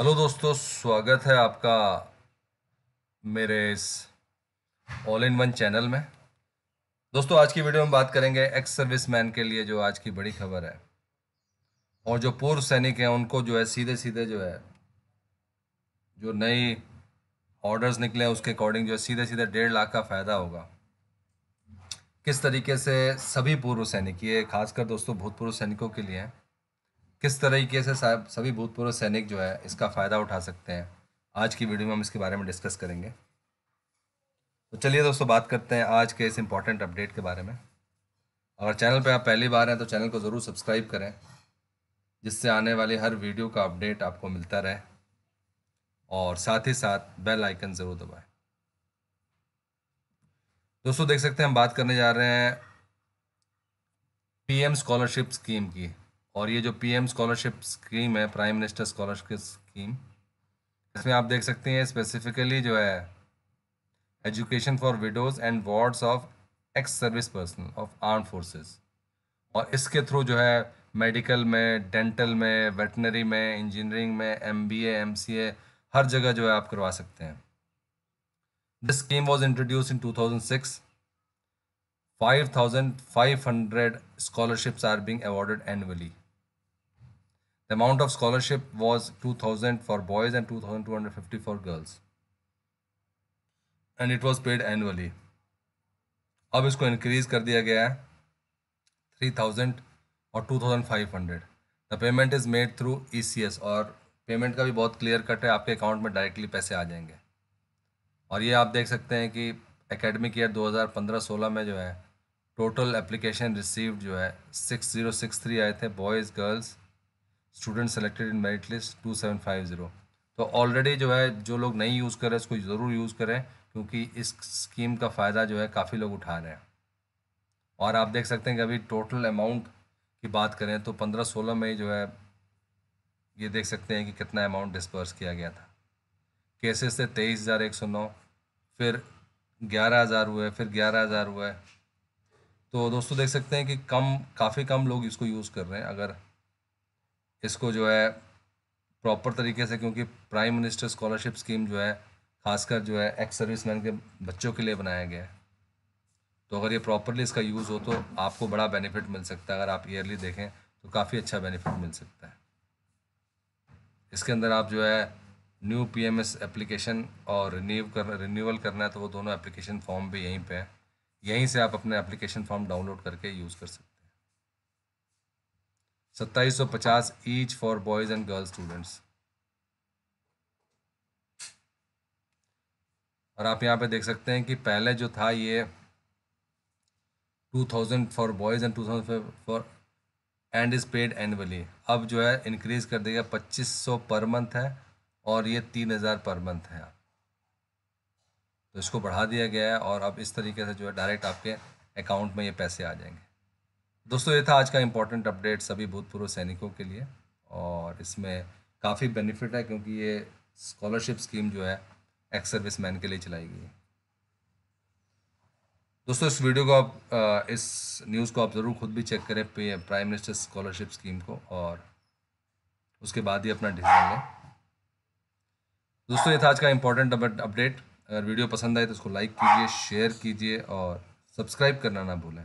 Hello दोस्तों स्वागत है आपका मेरे इस ऑल इन वन चैनल में दोस्तों आज की वीडियो में बात करेंगे एक्स सर्विस मैन के लिए जो आज की बड़ी खबर है और जो पूर्व सैनिक हैं उनको जो है सीधे सीधे जो है जो नई ऑर्डर्स निकले हैं उसके अकॉर्डिंग जो है सीधे सीधे डेढ़ लाख का फ़ायदा होगा किस तरीके से सभी पूर्व सैनिक ये खासकर दोस्तों भूतपूर्व सैनिकों के लिए हैं किस तरीके से सभी भूतपूर्व सैनिक जो है इसका फ़ायदा उठा सकते हैं आज की वीडियो में हम इसके बारे में डिस्कस करेंगे तो चलिए दोस्तों बात करते हैं आज के इस इम्पॉर्टेंट अपडेट के बारे में अगर चैनल पर आप पहली बार हैं तो चैनल को ज़रूर सब्सक्राइब करें जिससे आने वाले हर वीडियो का अपडेट आपको मिलता रहे और साथ ही साथ बेल आइकन ज़रूर दबाएं दोस्तों देख सकते हैं हम बात करने जा रहे हैं पीएम स्कॉलरशिप स्कीम की और ये जो पीएम स्कॉलरशिप स्कीम है प्राइम मिनिस्टर स्कॉलरशिप स्कीम इसमें आप देख सकते हैं स्पेसिफिकली जो है education for widows and wards of ex service person of arm forces और इसके थ्रू जो है मेडिकल में डेंटल में वेटनरी में इंजीनियरिंग में M B M C A हर जगह जो है आप करवा सकते हैं this scheme was introduce in two thousand six five thousand five hundred scholarships are being awarded annually The amount of scholarship was 2000 for boys and 2250 for girls. And it was paid annually. अब इसको increase कर दिया गया है three thousand और two thousand five hundred the payment is made through E C S और payment का भी बहुत क्लियर कट है आपके अकाउंट में डायरेक्टली पैसे आ जाएंगे और ये आप देख सकते हैं कि एकेडमिक ईयर दो हज़ार पंद्रह सोलह में जो है टोटल एप्लीकेशन रिसीव्ड जो है सिक्स सिक्स जीरो थ्री आए थे boys girls student selected in merit list two seven five zero तो ऑलरेडी जो है जो लोग नहीं यूज़ कर रहे उसको ज़रूर यूज़ करें क्योंकि इस स्कीम का फ़ायदा जो है काफ़ी लोग उठा रहे हैं और आप देख सकते हैं कि अभी टोटल अमाउंट की बात करें तो पंद्रह सोलह में जो है ये देख सकते हैं कि कितना अमाउंट डिस्पर्स किया गया था केसेस थे तेईस हज़ार एक सौ नौ फिर ग्यारह हज़ार हुए फिर ग्यारह हज़ार हुए तो दोस्तों देख सकते हैं कि कम काफ़ी कम लोग इसको यूज़ कर रहे हैं अगर इसको जो है प्रॉपर तरीके से क्योंकि प्राइम मिनिस्टर स्कॉलरशिप स्कीम जो है खासकर जो है एक्स सर्विस मैन के बच्चों के लिए बनाया गया है तो अगर ये प्रॉपरली इसका यूज़ हो तो आपको बड़ा बेनिफिट मिल सकता है अगर आप ईयरली देखें तो काफ़ी अच्छा बेनिफिट मिल सकता है इसके अंदर आप जो है new P M S application और रिन्यू कर रिन्यूअल करना है तो वो दोनों एप्लीकेशन फॉर्म भी यहीं पे है यहीं से आप अपने एप्लीकेशन फॉर्म डाउनलोड करके यूज़ कर सकते हैं सत्ताईस सौ पचास each for boys and girls students और आप यहाँ पे देख सकते हैं कि पहले जो था ये two thousand for boys and two thousand for and is paid annually अब जो है इंक्रीज़ कर देगा पच्चीस सौ पर मंथ है और ये तीन हज़ार पर मंथ है तो इसको बढ़ा दिया गया है और अब इस तरीके से जो है डायरेक्ट आपके अकाउंट में ये पैसे आ जाएंगे दोस्तों ये था आज का इम्पोर्टेंट अपडेट सभी भूतपूर्व सैनिकों के लिए और इसमें काफ़ी बेनिफिट है क्योंकि ये स्कॉलरशिप स्कीम जो है एक्स सर्विस मैन के लिए चलाई गई है दोस्तों इस वीडियो को आप इस न्यूज़ को आप ज़रूर खुद भी चेक करें प्राइम मिनिस्टर स्कॉलरशिप स्कीम को और उसके बाद ही अपना डिसीजन लें दोस्तों ये था आज का इम्पोर्टेंट अपडेट अगर वीडियो पसंद आए तो उसको लाइक कीजिए शेयर कीजिए और सब्सक्राइब करना ना भूलें